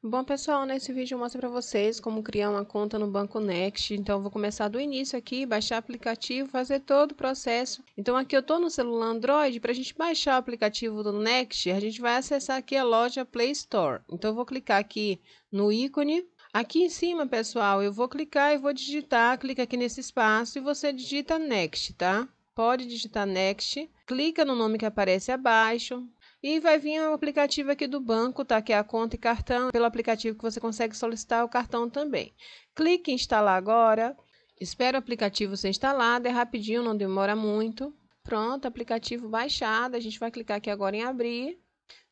Bom pessoal, nesse né, vídeo eu mostro para vocês como criar uma conta no Banco Next, então vou começar do início aqui, baixar aplicativo, fazer todo o processo. Então aqui eu estou no celular Android, para a gente baixar o aplicativo do Next, a gente vai acessar aqui a loja Play Store. Então eu vou clicar aqui no ícone, aqui em cima pessoal eu vou clicar e vou digitar, clica aqui nesse espaço e você digita Next, tá? Pode digitar Next, clica no nome que aparece abaixo, e vai vir o um aplicativo aqui do banco, tá? Que é a conta e cartão. Pelo aplicativo que você consegue solicitar o cartão também. Clique em instalar agora. Espera o aplicativo ser instalado. É rapidinho, não demora muito. Pronto, aplicativo baixado. A gente vai clicar aqui agora em abrir.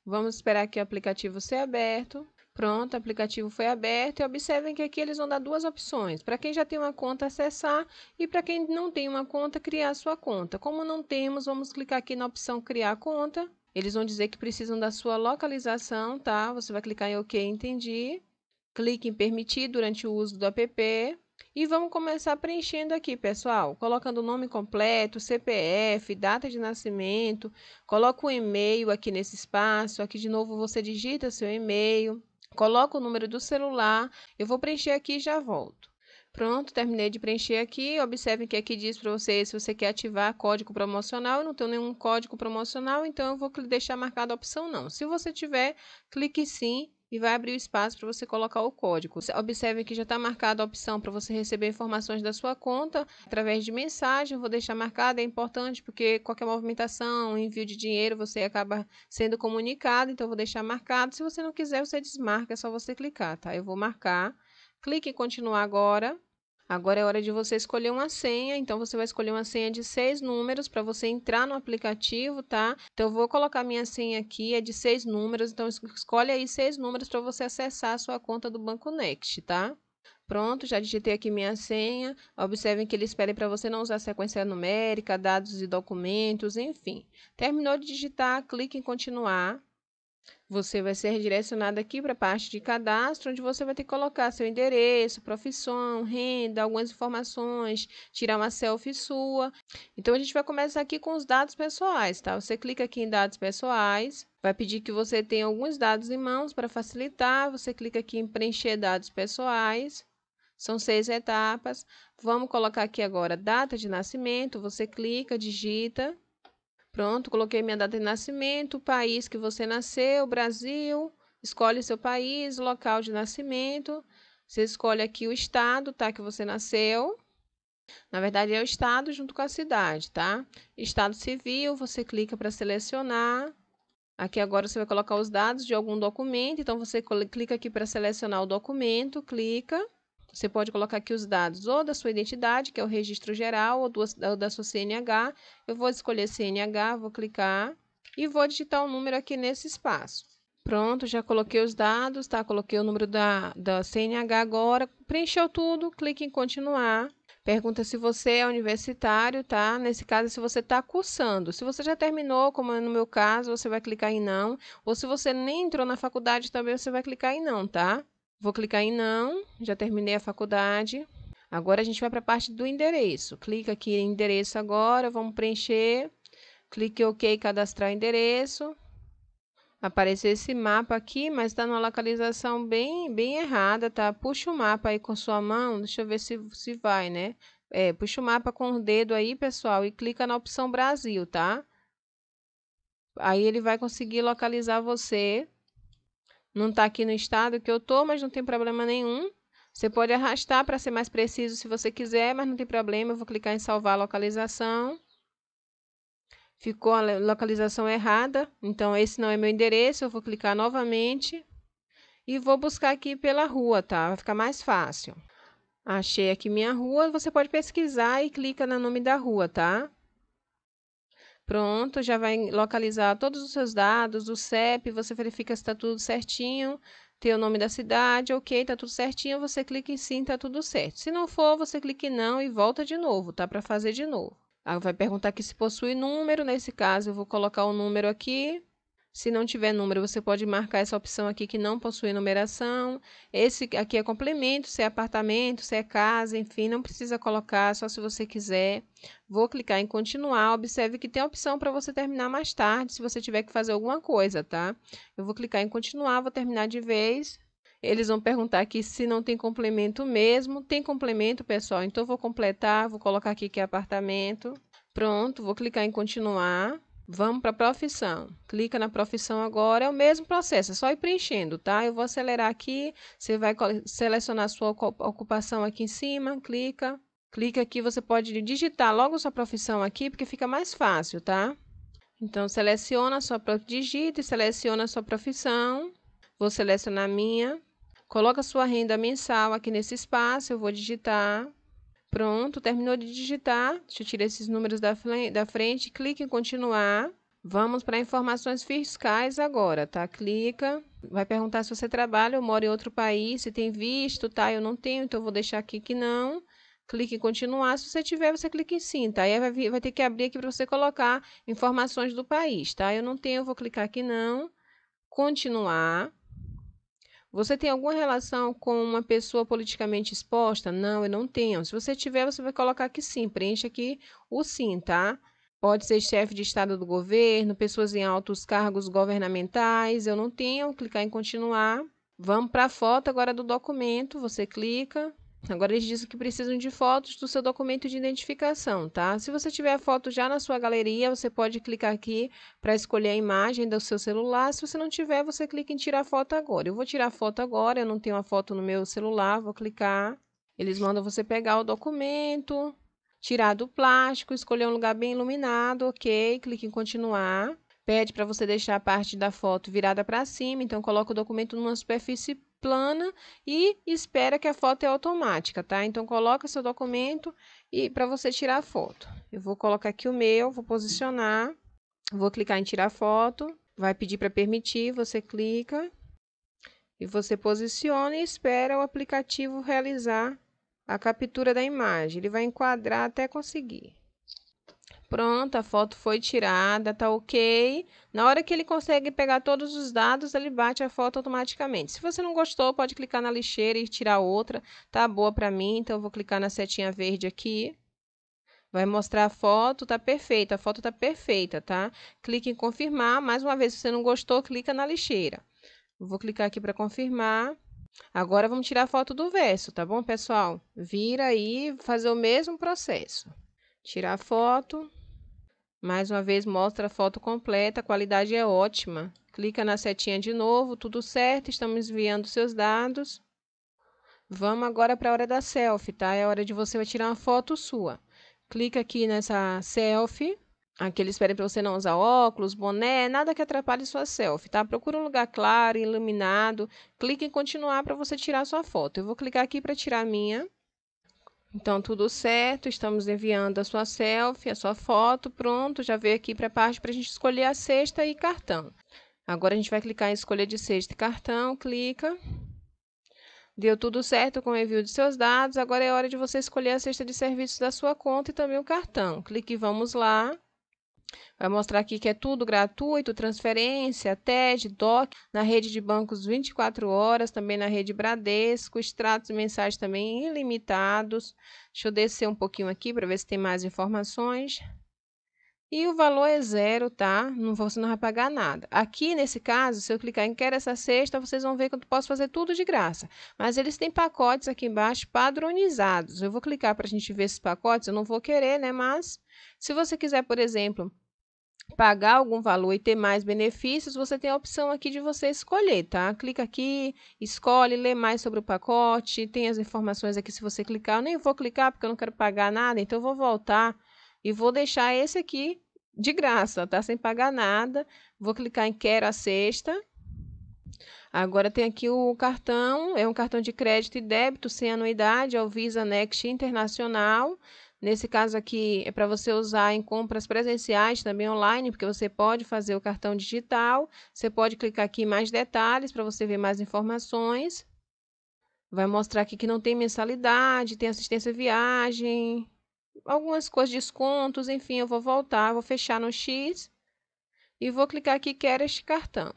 Vamos esperar que o aplicativo ser aberto. Pronto, o aplicativo foi aberto e observem que aqui eles vão dar duas opções. Para quem já tem uma conta, acessar e para quem não tem uma conta, criar sua conta. Como não temos, vamos clicar aqui na opção criar conta eles vão dizer que precisam da sua localização, tá? Você vai clicar em OK, entendi. Clique em permitir durante o uso do app. E vamos começar preenchendo aqui, pessoal, colocando o nome completo, CPF, data de nascimento, coloca o e-mail aqui nesse espaço, aqui de novo você digita seu e-mail, coloca o número do celular, eu vou preencher aqui e já volto. Pronto, terminei de preencher aqui. Observem que aqui diz para você se você quer ativar código promocional. Eu não tenho nenhum código promocional, então eu vou deixar marcada a opção não. Se você tiver, clique sim e vai abrir o espaço para você colocar o código. Observe que já está marcada a opção para você receber informações da sua conta através de mensagem. Eu vou deixar marcada, é importante porque qualquer movimentação, envio de dinheiro, você acaba sendo comunicado, então eu vou deixar marcado. Se você não quiser, você desmarca, é só você clicar, tá? Eu vou marcar. Clique em continuar agora. Agora é hora de você escolher uma senha, então você vai escolher uma senha de seis números para você entrar no aplicativo, tá? Então eu vou colocar minha senha aqui, é de seis números, então escolhe aí seis números para você acessar a sua conta do Banco Next, tá? Pronto, já digitei aqui minha senha. Observem que ele espera para você não usar sequência numérica, dados e documentos, enfim. Terminou de digitar, clique em continuar. Você vai ser redirecionado aqui para a parte de cadastro, onde você vai ter que colocar seu endereço, profissão, renda, algumas informações, tirar uma selfie sua. Então a gente vai começar aqui com os dados pessoais, tá? Você clica aqui em dados pessoais, vai pedir que você tenha alguns dados em mãos para facilitar. Você clica aqui em preencher dados pessoais. São seis etapas. Vamos colocar aqui agora data de nascimento. Você clica, digita Pronto, coloquei minha data de nascimento, o país que você nasceu, Brasil. Escolhe seu país, local de nascimento. Você escolhe aqui o estado, tá? Que você nasceu. Na verdade, é o estado junto com a cidade, tá? Estado civil, você clica para selecionar. Aqui agora você vai colocar os dados de algum documento, então você clica aqui para selecionar o documento, clica. Você pode colocar aqui os dados ou da sua identidade, que é o registro geral, ou, do, ou da sua CNH. Eu vou escolher CNH, vou clicar e vou digitar um número aqui nesse espaço. Pronto, já coloquei os dados, tá? Coloquei o número da, da CNH agora. Preencheu tudo, clique em continuar. Pergunta se você é universitário, tá? Nesse caso, se você está cursando. Se você já terminou, como é no meu caso, você vai clicar em não. Ou se você nem entrou na faculdade, também você vai clicar em não, tá? Vou clicar em não, já terminei a faculdade. Agora a gente vai para a parte do endereço. Clica aqui em endereço agora, vamos preencher. Clique em OK, cadastrar endereço. Apareceu esse mapa aqui, mas está numa localização bem, bem errada, tá? Puxa o mapa aí com sua mão, deixa eu ver se, se vai, né? É, puxa o mapa com o dedo aí, pessoal, e clica na opção Brasil, tá? Aí ele vai conseguir localizar você não está aqui no estado que eu tô, mas não tem problema nenhum. Você pode arrastar para ser mais preciso se você quiser, mas não tem problema. Eu vou clicar em salvar a localização. Ficou a localização errada, então esse não é meu endereço. Eu vou clicar novamente e vou buscar aqui pela rua, tá? Vai ficar mais fácil. Achei aqui minha rua. Você pode pesquisar e clica no nome da rua, tá? Pronto, já vai localizar todos os seus dados, o CEP, você verifica se está tudo certinho, tem o nome da cidade, ok, está tudo certinho, você clica em sim, está tudo certo. Se não for, você clica em não e volta de novo, tá? Para fazer de novo. Aí vai perguntar aqui se possui número, nesse caso eu vou colocar o número aqui, se não tiver número, você pode marcar essa opção aqui que não possui numeração. Esse aqui é complemento, se é apartamento, se é casa, enfim, não precisa colocar, só se você quiser. Vou clicar em continuar. Observe que tem a opção para você terminar mais tarde, se você tiver que fazer alguma coisa, tá? Eu vou clicar em continuar, vou terminar de vez. Eles vão perguntar aqui se não tem complemento mesmo. Tem complemento, pessoal, então vou completar, vou colocar aqui que é apartamento. Pronto, vou clicar em continuar. Vamos para a profissão. Clica na profissão agora, é o mesmo processo, é só ir preenchendo, tá? Eu vou acelerar aqui, você vai selecionar a sua ocupação aqui em cima, clica. Clica aqui, você pode digitar logo sua profissão aqui, porque fica mais fácil, tá? Então, seleciona a sua digita e seleciona a sua profissão. Vou selecionar a minha. Coloca sua renda mensal aqui nesse espaço, eu vou digitar Pronto, terminou de digitar. Deixa eu tirar esses números da, da frente. Clique em continuar. Vamos para informações fiscais agora, tá? Clica, vai perguntar se você trabalha ou mora em outro país, se tem visto, tá? Eu não tenho, então vou deixar aqui que não. Clique em continuar. Se você tiver, você clica em sim, tá? Aí vai, vai ter que abrir aqui para você colocar informações do país, tá? Eu não tenho, eu vou clicar aqui não. Continuar. Você tem alguma relação com uma pessoa politicamente exposta? Não, eu não tenho. Se você tiver, você vai colocar aqui sim. Preencha aqui o sim, tá? Pode ser chefe de estado do governo, pessoas em altos cargos governamentais. Eu não tenho. Clicar em continuar. Vamos para a foto agora do documento. Você clica. Agora eles dizem que precisam de fotos do seu documento de identificação, tá? Se você tiver a foto já na sua galeria, você pode clicar aqui para escolher a imagem do seu celular. Se você não tiver, você clica em tirar foto agora. Eu vou tirar foto agora, eu não tenho a foto no meu celular, vou clicar. Eles mandam você pegar o documento, tirar do plástico, escolher um lugar bem iluminado, ok, clique em continuar. Pede para você deixar a parte da foto virada para cima, então coloca o documento numa superfície plana e espera que a foto é automática, tá? Então coloca seu documento e para você tirar a foto. Eu vou colocar aqui o meu, vou posicionar, vou clicar em tirar foto, vai pedir para permitir, você clica e você posiciona e espera o aplicativo realizar a captura da imagem. Ele vai enquadrar até conseguir. Pronto, a foto foi tirada, tá ok. Na hora que ele consegue pegar todos os dados, ele bate a foto automaticamente. Se você não gostou, pode clicar na lixeira e tirar outra. Tá boa para mim, então eu vou clicar na setinha verde aqui. Vai mostrar a foto, tá perfeita, a foto tá perfeita, tá? Clique em confirmar, mais uma vez, se você não gostou, clica na lixeira. Vou clicar aqui para confirmar. Agora vamos tirar a foto do verso, tá bom, pessoal? Vira aí, fazer o mesmo processo. Tirar a foto. Mais uma vez mostra a foto completa, a qualidade é ótima. Clica na setinha de novo, tudo certo, estamos enviando seus dados. Vamos agora para a hora da selfie, tá? É a hora de você tirar uma foto sua. Clica aqui nessa selfie. Aqui eles pedem para você não usar óculos, boné, nada que atrapalhe sua selfie, tá? Procura um lugar claro, iluminado. Clique em continuar para você tirar sua foto. Eu vou clicar aqui para tirar a minha. Então, tudo certo, estamos enviando a sua selfie, a sua foto, pronto, já veio aqui para a parte para a gente escolher a cesta e cartão. Agora, a gente vai clicar em escolher de cesta e cartão, clica. Deu tudo certo com o envio de seus dados, agora é hora de você escolher a cesta de serviços da sua conta e também o cartão. Clique Vamos lá. Vai mostrar aqui que é tudo gratuito, transferência, TED, DOC, na rede de bancos 24 horas, também na rede Bradesco, extratos e mensagens também ilimitados. Deixa eu descer um pouquinho aqui para ver se tem mais informações. E o valor é zero, tá? Não, você não vai pagar nada. Aqui, nesse caso, se eu clicar em Quero essa cesta, vocês vão ver que eu posso fazer tudo de graça. Mas eles têm pacotes aqui embaixo padronizados. Eu vou clicar para a gente ver esses pacotes. Eu não vou querer, né? Mas se você quiser, por exemplo, pagar algum valor e ter mais benefícios, você tem a opção aqui de você escolher, tá? Clica aqui, escolhe, lê mais sobre o pacote, tem as informações aqui se você clicar. Eu nem vou clicar porque eu não quero pagar nada, então eu vou voltar e vou deixar esse aqui de graça, tá? Sem pagar nada. Vou clicar em quero a sexta. Agora tem aqui o cartão, é um cartão de crédito e débito sem anuidade, é o Visa Next Internacional. Nesse caso aqui é para você usar em compras presenciais, também online, porque você pode fazer o cartão digital. Você pode clicar aqui em mais detalhes para você ver mais informações. Vai mostrar aqui que não tem mensalidade, tem assistência viagem, algumas coisas, descontos, enfim, eu vou voltar, vou fechar no X e vou clicar aqui quer este cartão.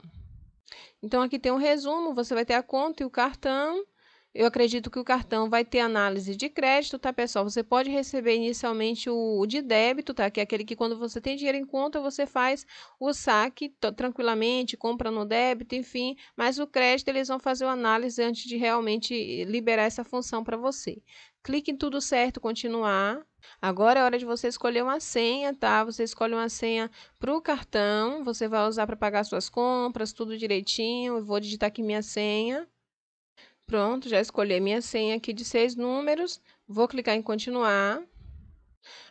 Então aqui tem um resumo, você vai ter a conta e o cartão eu acredito que o cartão vai ter análise de crédito, tá, pessoal? Você pode receber inicialmente o, o de débito, tá? Que é aquele que quando você tem dinheiro em conta, você faz o saque tranquilamente, compra no débito, enfim. Mas o crédito, eles vão fazer uma análise antes de realmente eh, liberar essa função para você. Clique em tudo certo, continuar. Agora é hora de você escolher uma senha, tá? Você escolhe uma senha para o cartão, você vai usar para pagar suas compras, tudo direitinho. Eu vou digitar aqui minha senha. Pronto, já escolhi minha senha aqui de seis números. Vou clicar em continuar.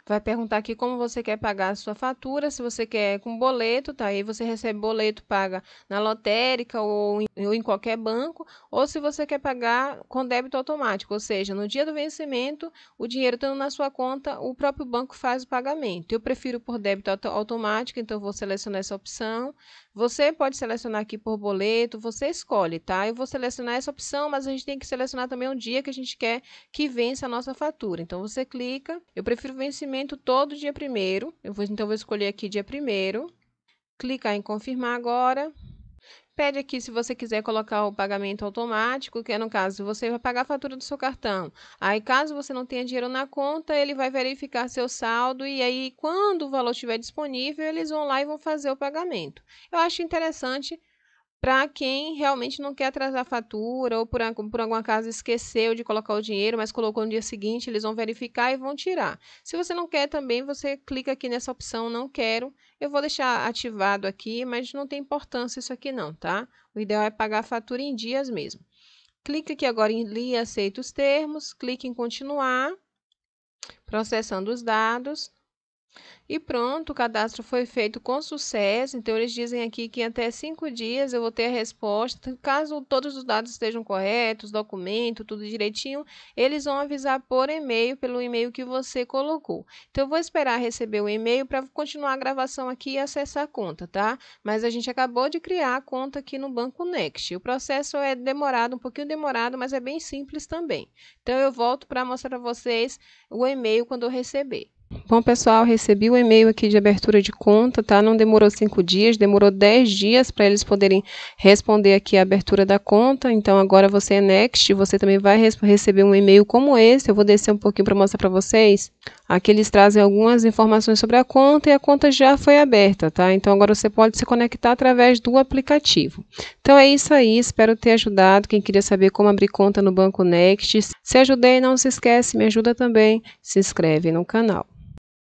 Vai perguntar aqui como você quer pagar a sua fatura, se você quer com boleto, tá? Aí você recebe boleto, paga na lotérica ou em, ou em qualquer banco, ou se você quer pagar com débito automático, ou seja, no dia do vencimento, o dinheiro estando na sua conta, o próprio banco faz o pagamento. Eu prefiro por débito auto automático, então vou selecionar essa opção. Você pode selecionar aqui por boleto, você escolhe, tá? Eu vou selecionar essa opção, mas a gente tem que selecionar também um dia que a gente quer que vença a nossa fatura. Então você clica, eu prefiro vencimento todo dia primeiro. Eu vou, então, vou escolher aqui dia primeiro. Clicar em confirmar agora. Pede aqui se você quiser colocar o pagamento automático, que é no caso você vai pagar a fatura do seu cartão. Aí, caso você não tenha dinheiro na conta, ele vai verificar seu saldo e aí, quando o valor estiver disponível, eles vão lá e vão fazer o pagamento. Eu acho interessante para quem realmente não quer atrasar a fatura ou por, por causa esqueceu de colocar o dinheiro, mas colocou no dia seguinte, eles vão verificar e vão tirar. Se você não quer também, você clica aqui nessa opção não quero. Eu vou deixar ativado aqui, mas não tem importância isso aqui não, tá? O ideal é pagar a fatura em dias mesmo. Clique aqui agora em li aceita os termos, clique em continuar, processando os dados. E pronto, o cadastro foi feito com sucesso. Então, eles dizem aqui que até cinco dias eu vou ter a resposta. Caso todos os dados estejam corretos, documento, tudo direitinho, eles vão avisar por e-mail, pelo e-mail que você colocou. Então, eu vou esperar receber o e-mail para continuar a gravação aqui e acessar a conta, tá? Mas a gente acabou de criar a conta aqui no Banco Next. O processo é demorado, um pouquinho demorado, mas é bem simples também. Então, eu volto para mostrar para vocês o e-mail quando eu receber. Bom, pessoal, recebi o um e-mail aqui de abertura de conta, tá? Não demorou cinco dias, demorou dez dias para eles poderem responder aqui a abertura da conta. Então, agora você é next, você também vai receber um e-mail como esse. Eu vou descer um pouquinho para mostrar para vocês. Aqui eles trazem algumas informações sobre a conta e a conta já foi aberta, tá? Então, agora você pode se conectar através do aplicativo. Então, é isso aí. Espero ter ajudado. Quem queria saber como abrir conta no Banco Next, se ajudei, não se esquece, me ajuda também. Se inscreve no canal.